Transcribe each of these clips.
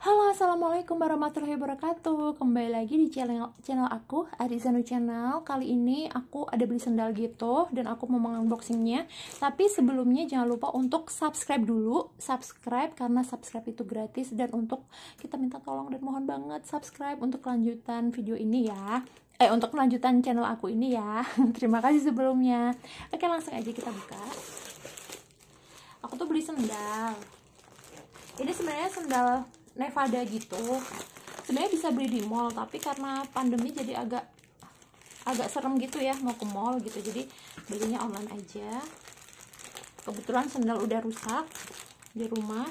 Halo, Assalamualaikum warahmatullahi wabarakatuh Kembali lagi di channel, channel aku, Adizano Channel Kali ini aku ada beli sendal gitu Dan aku mau mengunboxingnya Tapi sebelumnya jangan lupa untuk subscribe dulu Subscribe, karena subscribe itu gratis Dan untuk kita minta tolong dan mohon banget subscribe Untuk kelanjutan video ini ya Eh, untuk kelanjutan channel aku ini ya Terima kasih sebelumnya Oke, langsung aja kita buka Aku tuh beli sendal ini sebenarnya sendal Nevada gitu sebenarnya bisa beli di mall tapi karena pandemi jadi agak agak serem gitu ya mau ke mall gitu jadi belinya online aja kebetulan sendal udah rusak di rumah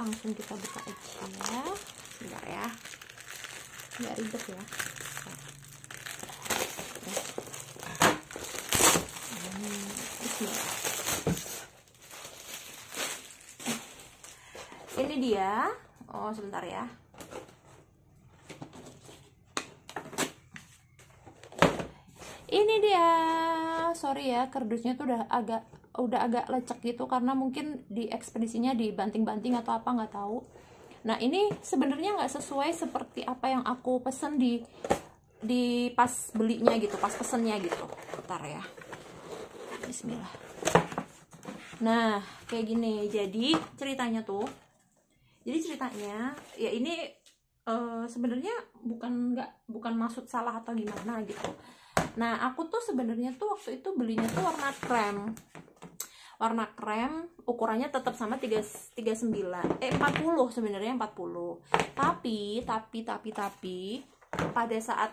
langsung kita buka aja ya. enggak ya nggak ribet ya ini dia oh sebentar ya ini dia sorry ya kerdusnya tuh udah agak udah agak lecek gitu karena mungkin di ekspedisinya dibanting-banting atau apa nggak tahu nah ini sebenarnya nggak sesuai seperti apa yang aku pesen di di pas belinya gitu pas pesennya gitu ntar ya Bismillah nah kayak gini jadi ceritanya tuh jadi ceritanya ya ini uh, sebenarnya bukan nggak bukan maksud salah atau gimana gitu nah aku tuh sebenarnya tuh waktu itu belinya tuh warna krem warna krem ukurannya tetap sama 39 eh 40 sebenarnya 40 tapi tapi tapi tapi pada saat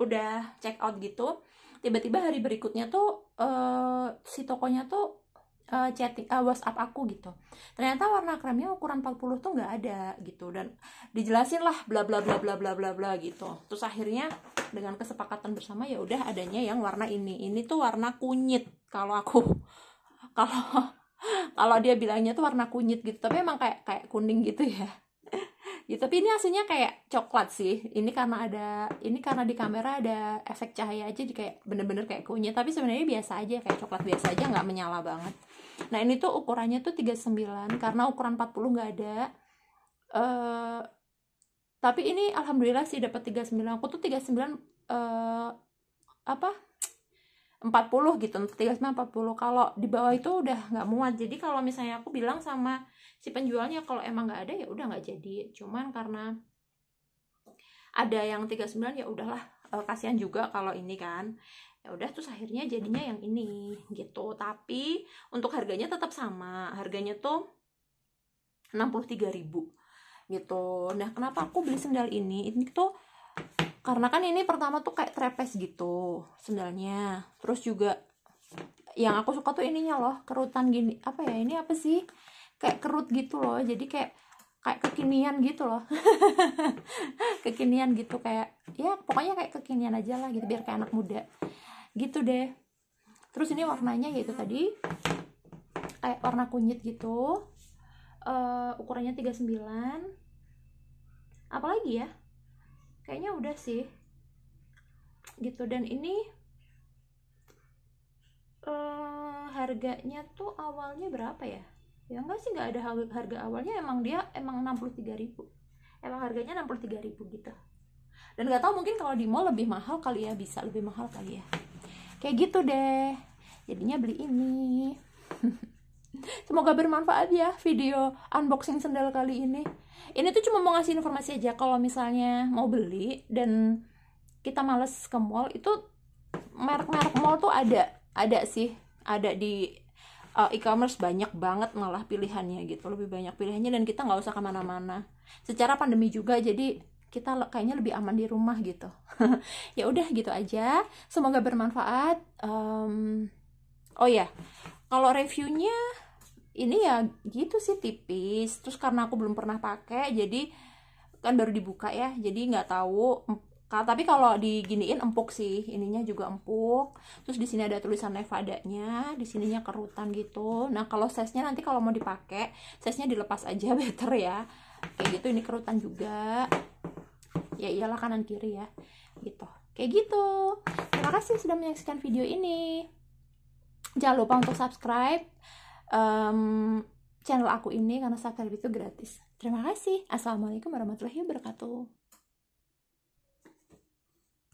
udah check out gitu tiba-tiba hari berikutnya tuh uh, si tokonya tuh uh, chatting uh, WhatsApp aku gitu. Ternyata warna kremnya ukuran 40 tuh nggak ada gitu dan dijelasin lah bla bla bla bla bla bla bla gitu. Terus akhirnya dengan kesepakatan bersama ya udah adanya yang warna ini. Ini tuh warna kunyit kalau aku kalau kalau dia bilangnya tuh warna kunyit gitu, tapi emang kayak kayak kuning gitu ya ya tapi ini aslinya kayak coklat sih ini karena ada ini karena di kamera ada efek cahaya aja jadi kayak bener-bener kayak kunyit tapi sebenarnya biasa aja kayak coklat biasa aja nggak menyala banget nah ini tuh ukurannya tuh 39 karena ukuran 40 nggak ada uh, tapi ini alhamdulillah sih dapat 39 aku tuh 39 uh, eh, apa 40 gitu untuk 39 40 kalau di bawah itu udah nggak muat jadi kalau misalnya aku bilang sama si penjualnya kalau emang nggak ada ya udah nggak jadi cuman karena ada yang 39 ya udahlah eh, kasihan juga kalau ini kan ya udah terus akhirnya jadinya yang ini gitu tapi untuk harganya tetap sama harganya tuh 63.000 gitu nah kenapa aku beli sendal ini ini tuh karena kan ini pertama tuh kayak trepes gitu sendalnya terus juga yang aku suka tuh ininya loh kerutan gini apa ya ini apa sih kayak kerut gitu loh jadi kayak kayak kekinian gitu loh kekinian gitu kayak ya pokoknya kayak kekinian aja lah gitu biar kayak anak muda gitu deh terus ini warnanya yaitu tadi kayak warna kunyit gitu uh, ukurannya 39 apalagi ya kayaknya udah sih gitu dan ini uh, harganya tuh awalnya berapa ya ya enggak sih nggak ada harga awalnya emang dia emang 63.000 emang harganya 63.000 gitu dan nggak tahu mungkin kalau di mall lebih mahal kali ya bisa lebih mahal kali ya kayak gitu deh jadinya beli ini Semoga bermanfaat ya video unboxing sendal kali ini. Ini tuh cuma mau ngasih informasi aja kalau misalnya mau beli dan kita males ke mall itu merek-merek mall tuh ada, ada sih, ada di uh, e-commerce banyak banget malah pilihannya gitu, lebih banyak pilihannya dan kita nggak usah kemana-mana. Secara pandemi juga jadi kita kayaknya lebih aman di rumah gitu. ya udah gitu aja. Semoga bermanfaat. Um, oh ya, yeah. kalau reviewnya ini ya gitu sih tipis terus karena aku belum pernah pakai jadi kan baru dibuka ya jadi nggak tahu tapi kalau diginiin empuk sih ininya juga empuk terus di sini ada tulisan nevadanya di sininya kerutan gitu nah kalau size nya nanti kalau mau dipakai size nya dilepas aja better ya kayak gitu ini kerutan juga ya iyalah kanan kiri ya gitu kayak gitu terima kasih sudah menyaksikan video ini jangan lupa untuk subscribe um, channel aku ini karena subscribe itu gratis. Terima kasih. Assalamualaikum warahmatullahi wabarakatuh.